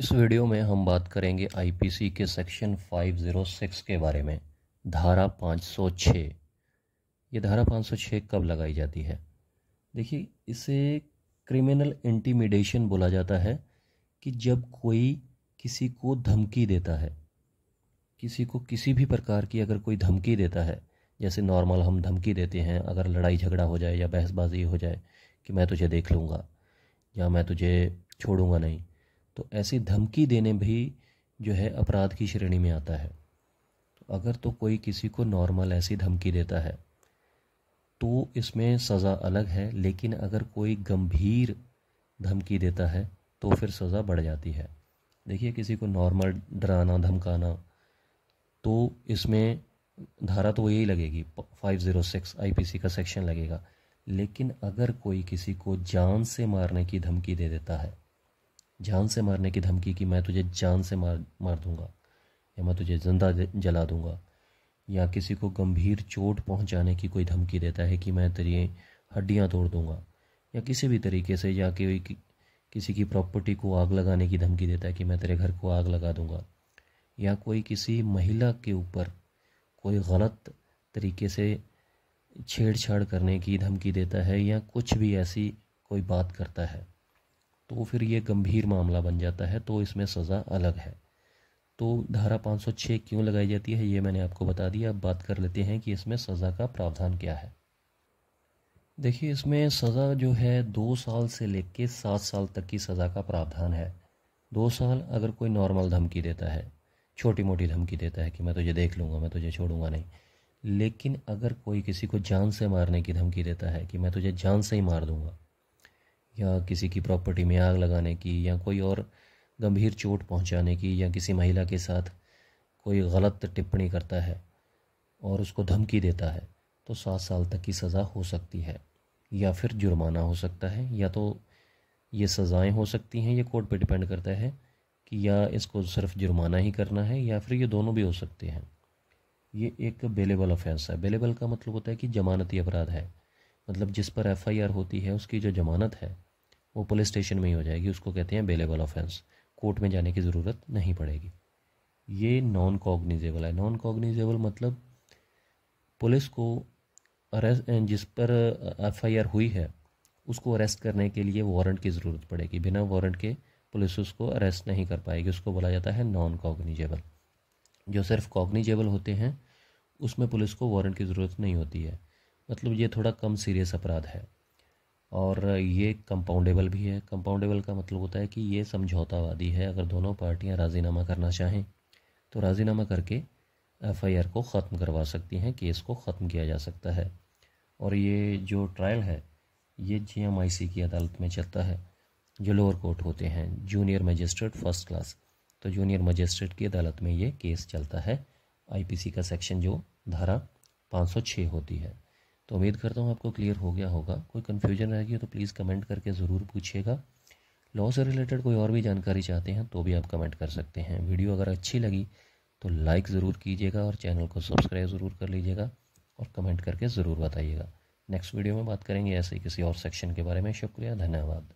इस वीडियो में हम बात करेंगे आईपीसी के सेक्शन 506 के बारे में धारा 506 ये धारा 506 कब लगाई जाती है देखिए इसे क्रिमिनल इंटीमिडेशन बोला जाता है कि जब कोई किसी को धमकी देता है किसी को किसी भी प्रकार की अगर कोई धमकी देता है जैसे नॉर्मल हम धमकी देते हैं अगर लड़ाई झगड़ा हो जाए या बहसबाजी हो जाए कि मैं तुझे देख लूँगा या मैं तुझे छोड़ूंगा नहीं तो ऐसी धमकी देने भी जो है अपराध की श्रेणी में आता है तो अगर तो कोई किसी को नॉर्मल ऐसी धमकी देता है तो इसमें सज़ा अलग है लेकिन अगर कोई गंभीर धमकी देता है तो फिर सज़ा बढ़ जाती है देखिए किसी को नॉर्मल डराना धमकाना तो इसमें धारा तो यही लगेगी 506 सी का सेक्शन लगेगा लेकिन अगर कोई किसी को जान से मारने की धमकी दे देता है जान से मारने की धमकी कि मैं तुझे जान से मार मार दूंगा या मैं तुझे जिंदा जला दूंगा या किसी को गंभीर चोट पहुंचाने की कोई धमकी देता है कि मैं तेरी हड्डियां तोड़ दूंगा या किसी भी तरीके से या कि, कि किसी की प्रॉपर्टी को आग लगाने की धमकी देता है कि मैं तेरे घर को आग लगा दूंगा या कोई किसी महिला के ऊपर कोई गलत तरीके से छेड़छाड़ करने की धमकी देता है या कुछ भी ऐसी कोई बात करता है तो फिर ये गंभीर मामला बन जाता है तो इसमें सज़ा अलग है तो धारा 506 क्यों लगाई जाती है ये मैंने आपको बता दिया अब बात कर लेते हैं कि इसमें सज़ा का प्रावधान क्या है देखिए इसमें सज़ा जो है दो साल से ले कर सात साल तक की सज़ा का प्रावधान है दो साल अगर कोई नॉर्मल धमकी देता है छोटी मोटी धमकी देता है कि मैं तुझे देख लूँगा मैं तुझे छोड़ूंगा नहीं लेकिन अगर कोई किसी को जान से मारने की धमकी देता है कि मैं तुझे जान से ही मार दूंगा या किसी की प्रॉपर्टी में आग लगाने की या कोई और गंभीर चोट पहुंचाने की या किसी महिला के साथ कोई गलत टिप्पणी करता है और उसको धमकी देता है तो सात साल तक की सज़ा हो सकती है या फिर जुर्माना हो सकता है या तो ये सज़ाएं हो सकती हैं ये कोर्ट पे डिपेंड करता है कि या इसको सिर्फ जुर्माना ही करना है या फिर ये दोनों भी हो सकते हैं ये एक बेलेबल ऑफेंस है बेलेबल का मतलब होता है कि जमानती अपराध है मतलब जिस पर एफ़ होती है उसकी जो जमानत है वो पुलिस स्टेशन में ही हो जाएगी उसको कहते हैं बेलेबल ऑफेंस कोर्ट में जाने की ज़रूरत नहीं पड़ेगी ये नॉन कॉग्निजेबल है नॉन कॉग्निजेबल मतलब पुलिस को अरेस्ट जिस पर एफ हुई है उसको अरेस्ट करने के लिए वारंट की ज़रूरत पड़ेगी बिना वारंट के पुलिस उसको अरेस्ट नहीं कर पाएगी उसको बोला जाता है नॉन कॉग्निजेबल जो सिर्फ कॉग्निजेबल होते हैं उसमें पुलिस को वारंट की ज़रूरत नहीं होती है मतलब ये थोड़ा कम सीरियस अपराध है और ये कंपाउंडेबल भी है कंपाउंडेबल का मतलब होता है कि ये समझौतावादी है अगर दोनों पार्टियां राजीनामा करना चाहें तो राजीनामा करके एफआईआर को ख़त्म करवा सकती हैं केस को ख़त्म किया जा सकता है और ये जो ट्रायल है ये सी की अदालत में चलता है जो लोअर कोर्ट होते हैं जूनियर मजिस्ट्रेट फर्स्ट क्लास तो जूनियर मजिस्ट्रेट की अदालत में ये केस चलता है आईपीसी का सेक्शन जो धारा 506 होती है तो उम्मीद करता हूँ आपको क्लियर हो गया होगा कोई कन्फ्यूजन रहेगी तो प्लीज़ कमेंट करके ज़रूर पूछिएगा लॉ से रिलेटेड कोई और भी जानकारी चाहते हैं तो भी आप कमेंट कर सकते हैं वीडियो अगर अच्छी लगी तो लाइक ज़रूर कीजिएगा और चैनल को सब्सक्राइब ज़रूर कर लीजिएगा और कमेंट करके ज़रूर बताइएगा नेक्स्ट वीडियो में बात करेंगे ऐसे किसी और सेक्शन के बारे में शुक्रिया धन्यवाद